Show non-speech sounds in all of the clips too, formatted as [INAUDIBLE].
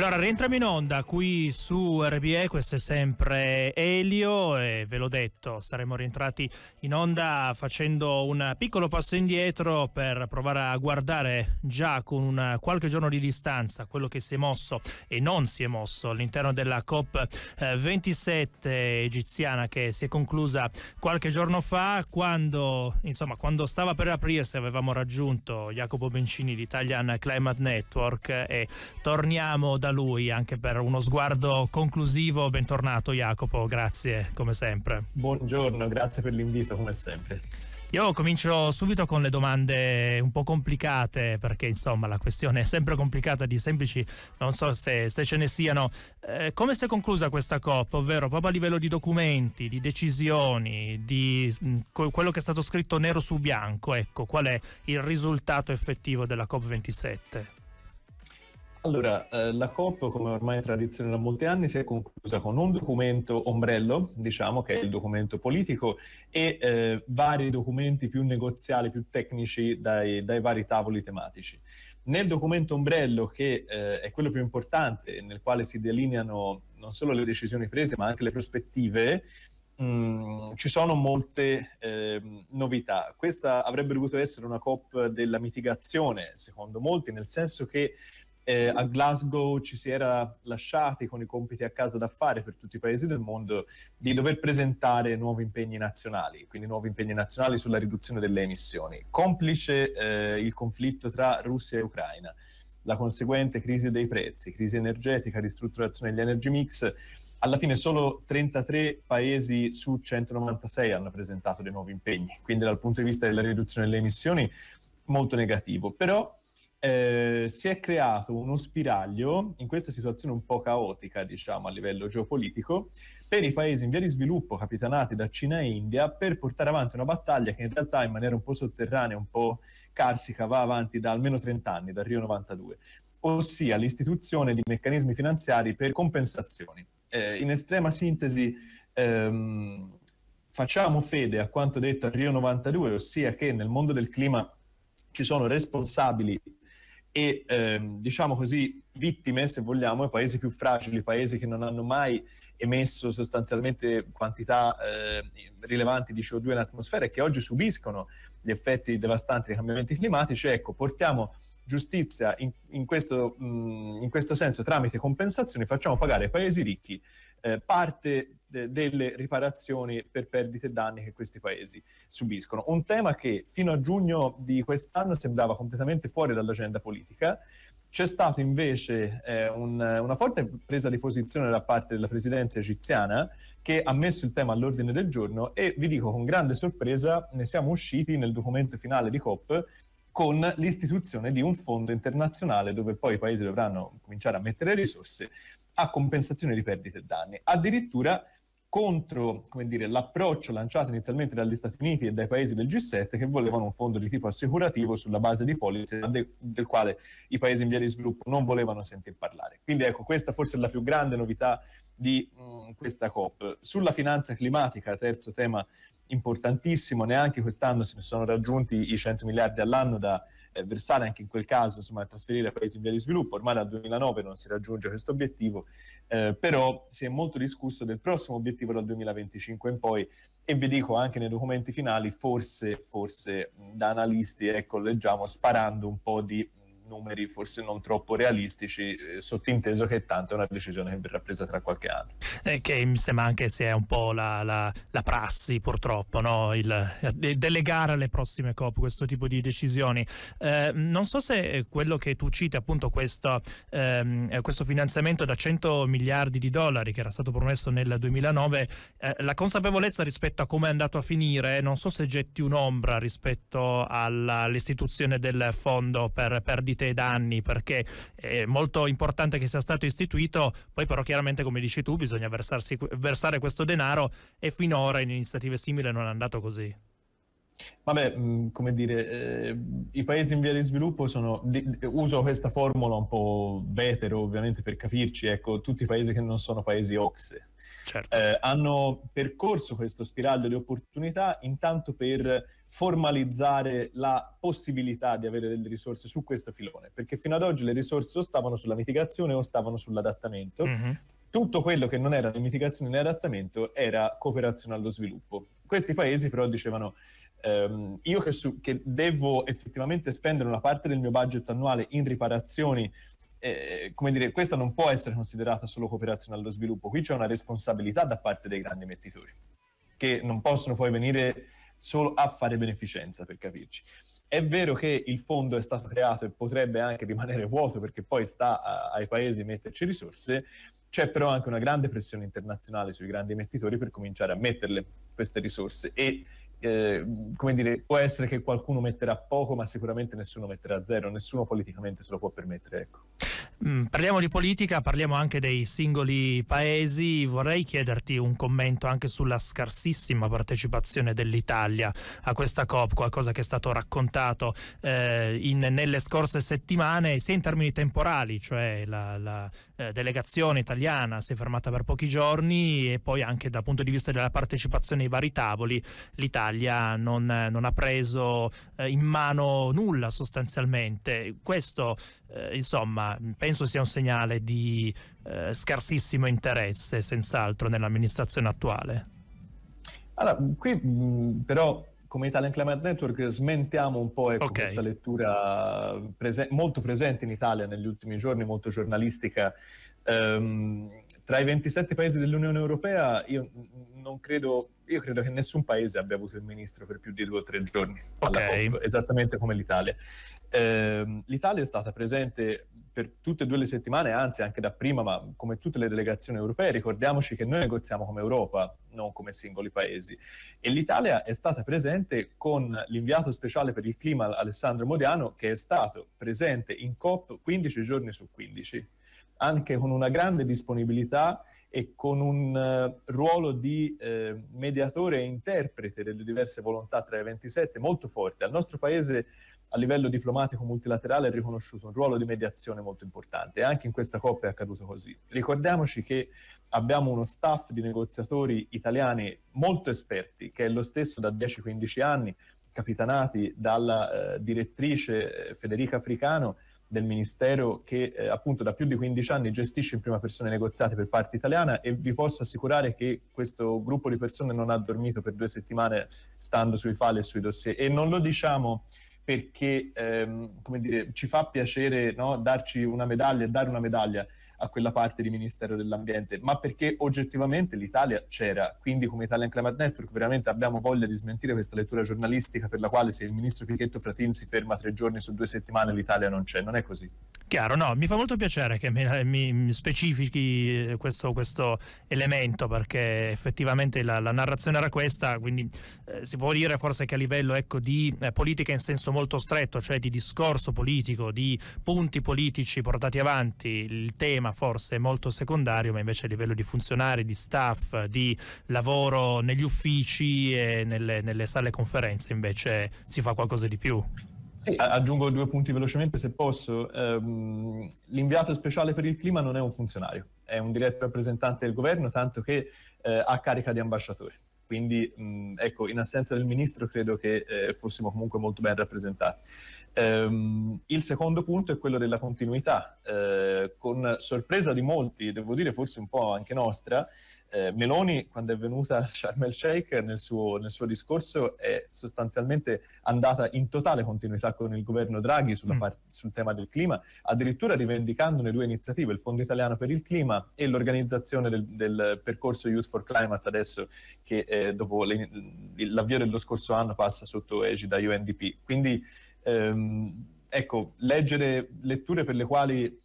Allora, rientriamo in onda qui su RBE, questo è sempre Elio e ve l'ho detto, saremo rientrati in onda facendo un piccolo passo indietro per provare a guardare già con una, qualche giorno di distanza quello che si è mosso e non si è mosso all'interno della COP27 eh, egiziana che si è conclusa qualche giorno fa quando, insomma, quando stava per aprirsi avevamo raggiunto Jacopo Bencini di Italian Climate Network e torniamo da da lui anche per uno sguardo conclusivo. Bentornato Jacopo, grazie come sempre. Buongiorno, grazie per l'invito come sempre. Io comincio subito con le domande un po' complicate perché insomma la questione è sempre complicata di semplici, non so se, se ce ne siano. Eh, come si è conclusa questa COP? Ovvero proprio a livello di documenti, di decisioni, di mh, mm, quello che è stato scritto nero su bianco, ecco qual è il risultato effettivo della COP27? Allora, eh, la COP, come ormai è tradizione da molti anni, si è conclusa con un documento ombrello, diciamo che è il documento politico, e eh, vari documenti più negoziali, più tecnici dai, dai vari tavoli tematici. Nel documento ombrello, che eh, è quello più importante, nel quale si delineano non solo le decisioni prese, ma anche le prospettive, Mm, ci sono molte eh, novità. Questa avrebbe dovuto essere una COP della mitigazione, secondo molti, nel senso che eh, a Glasgow ci si era lasciati con i compiti a casa da fare per tutti i paesi del mondo di dover presentare nuovi impegni nazionali, quindi nuovi impegni nazionali sulla riduzione delle emissioni, complice eh, il conflitto tra Russia e Ucraina, la conseguente crisi dei prezzi, crisi energetica, ristrutturazione degli energy mix. Alla fine solo 33 paesi su 196 hanno presentato dei nuovi impegni, quindi dal punto di vista della riduzione delle emissioni molto negativo. Però eh, si è creato uno spiraglio in questa situazione un po' caotica, diciamo, a livello geopolitico, per i paesi in via di sviluppo capitanati da Cina e India per portare avanti una battaglia che in realtà in maniera un po' sotterranea, un po' carsica, va avanti da almeno 30 anni, dal Rio 92, ossia l'istituzione di meccanismi finanziari per compensazioni. Eh, in estrema sintesi, ehm, facciamo fede a quanto detto al Rio 92, ossia che nel mondo del clima ci sono responsabili e ehm, diciamo così vittime, se vogliamo, i paesi più fragili, i paesi che non hanno mai emesso sostanzialmente quantità eh, rilevanti di CO2 in atmosfera e che oggi subiscono gli effetti devastanti dei cambiamenti climatici, ecco, portiamo giustizia in, in, questo, mh, in questo senso tramite compensazioni, facciamo pagare ai paesi ricchi eh, parte de- eh, delle riparazioni per perdite e danni che questi paesi subiscono. Un tema che fino a giugno di quest'anno sembrava completamente fuori dall'agenda politica. C'è stata invece eh, un, una forte presa di posizione da parte della presidenza egiziana che ha messo il tema all'ordine del giorno e vi dico con grande sorpresa ne siamo usciti nel documento finale di COP con l'istituzione di un fondo internazionale dove poi i paesi dovranno cominciare a mettere risorse a compensazione di perdite e danni. Addirittura contro dire, l'approccio lanciato inizialmente dagli Stati Uniti e dai paesi del G7 che volevano un fondo di tipo assicurativo sulla base di polizze de- del quale i paesi in via di sviluppo non volevano sentir parlare. Quindi ecco, questa forse è la più grande novità di mh, questa COP. Sulla finanza climatica, terzo tema importantissimo, neanche quest'anno si sono raggiunti i 100 miliardi all'anno da eh, versare, anche in quel caso, insomma, trasferire a paesi in via di sviluppo, ormai dal 2009 non si raggiunge questo obiettivo, eh, però si è molto discusso del prossimo obiettivo dal 2025 in poi e vi dico anche nei documenti finali, forse, forse da analisti, ecco, leggiamo sparando un po' di numeri forse non troppo realistici, eh, sottinteso che tanto è una decisione che verrà presa tra qualche anno. Eh, che mi sembra anche sia un po' la, la, la prassi purtroppo, no? Il, delegare alle prossime COP questo tipo di decisioni. Eh, non so se quello che tu citi, appunto questo, ehm, eh, questo, finanziamento da 100 miliardi di dollari che era stato promesso nel 2009, eh, la consapevolezza rispetto a come è andato a finire, non so se getti un'ombra rispetto all'istituzione del fondo per perdite ferite e danni perché è molto importante che sia stato istituito, poi però chiaramente come dici tu bisogna versarsi, versare questo denaro e finora in iniziative simili non è andato così. Vabbè, come dire, eh, i paesi in via di sviluppo sono, uso questa formula un po' vetero ovviamente per capirci, ecco, tutti i paesi che non sono paesi OXE, certo. eh, hanno percorso questo spiraglio di opportunità intanto per formalizzare la possibilità di avere delle risorse su questo filone, perché fino ad oggi le risorse o stavano sulla mitigazione o stavano sull'adattamento. Mm-hmm. Tutto quello che non era né mitigazione né adattamento era cooperazione allo sviluppo. Questi paesi però dicevano Um, io che, su, che, devo effettivamente spendere una parte del mio budget annuale in riparazioni eh, come dire, questa non può essere considerata solo cooperazione allo sviluppo, qui c'è una responsabilità da parte dei grandi emettitori, che non possono poi venire solo a fare beneficenza, per capirci. È vero che il fondo è stato creato e potrebbe anche rimanere vuoto perché poi sta a, ai paesi metterci risorse, c'è però anche una grande pressione internazionale sui grandi emettitori per cominciare a metterle queste risorse e Ehm, come dire, può essere che qualcuno metterà poco, ma sicuramente nessuno metterà zero, nessuno politicamente se lo può permettere. Ecco. Mm, parliamo di politica, parliamo anche dei singoli paesi. Vorrei chiederti un commento anche sulla scarsissima partecipazione dell'Italia a questa COP, qualcosa che è stato raccontato eh, in, nelle scorse settimane, sia in termini temporali, cioè la, la eh, delegazione italiana si è fermata per pochi giorni e poi anche dal punto di vista della partecipazione ai vari tavoli, l'Italia non, non ha preso eh, in mano nulla sostanzialmente. Questo, eh, insomma, penso penso sia un segnale di eh, scarsissimo interesse, senz'altro, nell'amministrazione attuale. Allora, qui però come Italian Climate Network smentiamo un po' ecco, okay. questa lettura prese- molto presente in Italia negli ultimi giorni, molto giornalistica. Um, tra i 27 paesi dell'Unione Europea io non credo, io credo che nessun paese abbia avuto il ministro per più di due o tre giorni, okay. COP, esattamente come l'Italia. Eh, L'Italia è stata presente per tutte e due le settimane, anzi anche da prima, ma come tutte le delegazioni europee, ricordiamoci che noi negoziamo come Europa, non come singoli paesi. E l'Italia è stata presente con l'inviato speciale per il clima Alessandro Modiano, che è stato presente in COP 15 giorni su 15 anche con una grande disponibilità e con un uh, ruolo di eh, mediatore e interprete delle diverse volontà tra i 27 molto forte. Al nostro Paese a livello diplomatico multilaterale è riconosciuto un ruolo di mediazione molto importante e anche in questa coppia è accaduto così. Ricordiamoci che abbiamo uno staff di negoziatori italiani molto esperti, che è lo stesso da 10-15 anni, capitanati dalla eh, direttrice eh, Federica Africano, del Ministero che eh, appunto da più di 15 anni gestisce in prima persona i negoziati per parte italiana e vi posso assicurare che questo gruppo di persone non ha dormito per due settimane stando sui file e sui dossier e non lo diciamo perché ehm, come dire, ci fa piacere no, darci una medaglia e dare una medaglia a quella parte di Ministero dell'Ambiente, ma perché oggettivamente l'Italia c'era. Quindi come Italian Climate Network veramente abbiamo voglia di smentire questa lettura giornalistica per la quale se il ministro Pichetto Fratin si ferma tre giorni su due settimane l'Italia non c'è. Non è così. Chiaro, no, mi fa molto piacere che mi, mi specifichi eh, questo, questo, elemento perché effettivamente la, la narrazione era questa, quindi eh, si può dire forse che a livello ecco, di eh, politica in senso molto stretto, cioè di discorso politico, di punti politici portati avanti, il tema tema forse molto secondario, ma invece a livello di funzionari, di staff, di lavoro negli uffici e nelle, nelle sale conferenze invece si fa qualcosa di più. Sì, aggiungo due punti velocemente se posso. Um, l'inviato speciale per il clima non è un funzionario, è un diretto rappresentante del governo, tanto che eh, ha carica di ambasciatore. Quindi, mh, ecco, in assenza del ministro credo che eh, fossimo comunque molto ben rappresentati. Ehm, il secondo punto è quello della continuità. Eh, con sorpresa di molti, devo dire forse un po' anche nostra, eh, Meloni, quando è venuta a [LAUGHS] Sharm el Sheikh nel suo, nel suo, discorso, è sostanzialmente andata in totale continuità con il governo Draghi mm. part- sul tema del clima, addirittura rivendicandone due iniziative, il Fondo Italiano per il Clima e l'organizzazione del, del percorso Youth for Climate adesso che eh, dopo le, l'avvio dello scorso anno passa sotto egida UNDP. Quindi Ehm, ecco, leggere letture per le quali eh,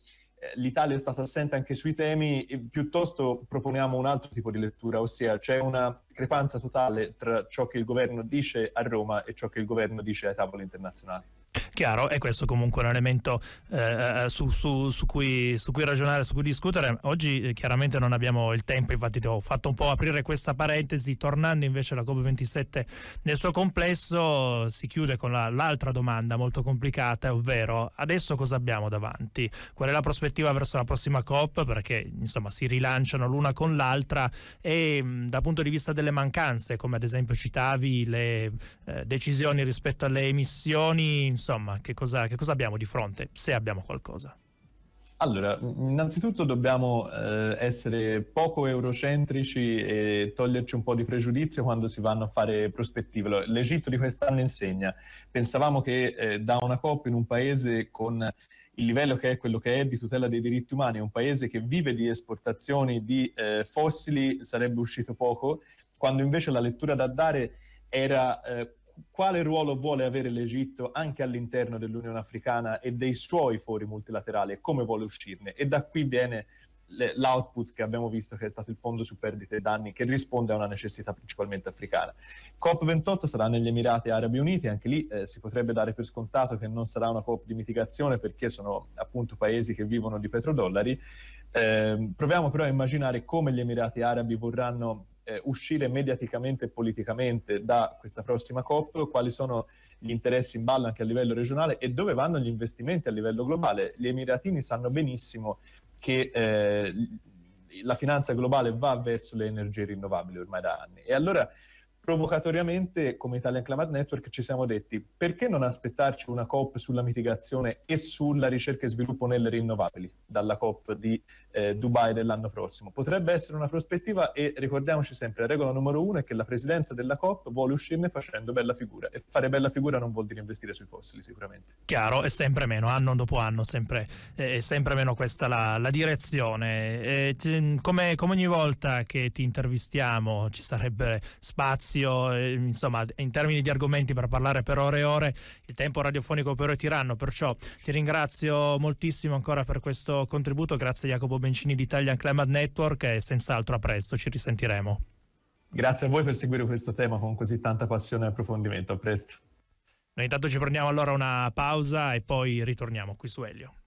l'Italia è stata assente anche sui temi, piuttosto proponiamo un altro tipo di lettura, ossia c'è una discrepanza totale tra ciò che il governo dice a Roma e ciò che il governo dice ai tavoli internazionali. Chiaro, e questo comunque è un elemento eh, eh, eh, su, su, su, cui, su, cui, ragionare, su cui discutere. Oggi eh, chiaramente non abbiamo il tempo, infatti ti ho fatto un po' aprire questa parentesi, tornando invece alla COP27 nel suo complesso si chiude con la, l'altra domanda molto complicata, ovvero adesso cosa abbiamo davanti? Qual è la prospettiva verso la prossima COP? Perché insomma si rilanciano l'una con l'altra e mh, mm, dal punto di vista delle mancanze, come ad esempio citavi le eh, decisioni rispetto alle emissioni, insomma insomma, che cosa, che cosa abbiamo di fronte, se abbiamo qualcosa? Allora, innanzitutto dobbiamo eh, essere poco eurocentrici e toglierci un po' di pregiudizio quando si vanno a fare prospettive. L'Egitto di quest'anno insegna. Pensavamo che eh, da una COP in un paese con il livello che è quello che è di tutela dei diritti umani, un paese che vive di esportazioni di eh, fossili, sarebbe uscito poco, quando invece la lettura da dare era eh, quale ruolo vuole avere l'Egitto anche all'interno dell'Unione Africana e dei suoi fori multilaterali e come vuole uscirne. E da qui viene l'output che abbiamo visto che è stato il fondo su perdite e danni che risponde a una necessità principalmente africana. COP28 sarà negli Emirati Arabi Uniti, anche lì eh, si potrebbe dare per scontato che non sarà una COP di mitigazione perché sono appunto paesi che vivono di petrodollari. Eh, proviamo però a immaginare come gli Emirati Arabi vorranno eh, uscire mediaticamente e politicamente da questa prossima COP, quali sono gli interessi in ballo anche a livello regionale e dove vanno gli investimenti a livello globale. Gli Emiratini sanno benissimo che eh, la finanza globale va verso le energie rinnovabili ormai da anni e allora provocatoriamente come Italian Climate Network ci siamo detti perché non aspettarci una COP sulla mitigazione e sulla ricerca e sviluppo nelle rinnovabili dalla COP di eh, Dubai dell'anno prossimo. Potrebbe essere una prospettiva e ricordiamoci sempre la regola numero uno è che la presidenza della COP vuole uscirne facendo bella figura e fare bella figura non vuol dire investire sui fossili sicuramente. Chiaro, è sempre meno, anno dopo anno sempre, è eh, sempre meno questa la, la direzione. E, come, come ogni volta che ti intervistiamo ci sarebbe spazio spazio, eh, insomma, in termini di argomenti per parlare per ore e ore, il tempo radiofonico per ore tiranno, perciò ti ringrazio moltissimo ancora per questo contributo, grazie a Jacopo Bencini di Italian Climate Network e senz'altro a presto, ci risentiremo. Grazie a voi per seguire questo tema con così tanta passione e approfondimento, a presto. Noi intanto ci prendiamo allora una pausa e poi ritorniamo qui su Elio.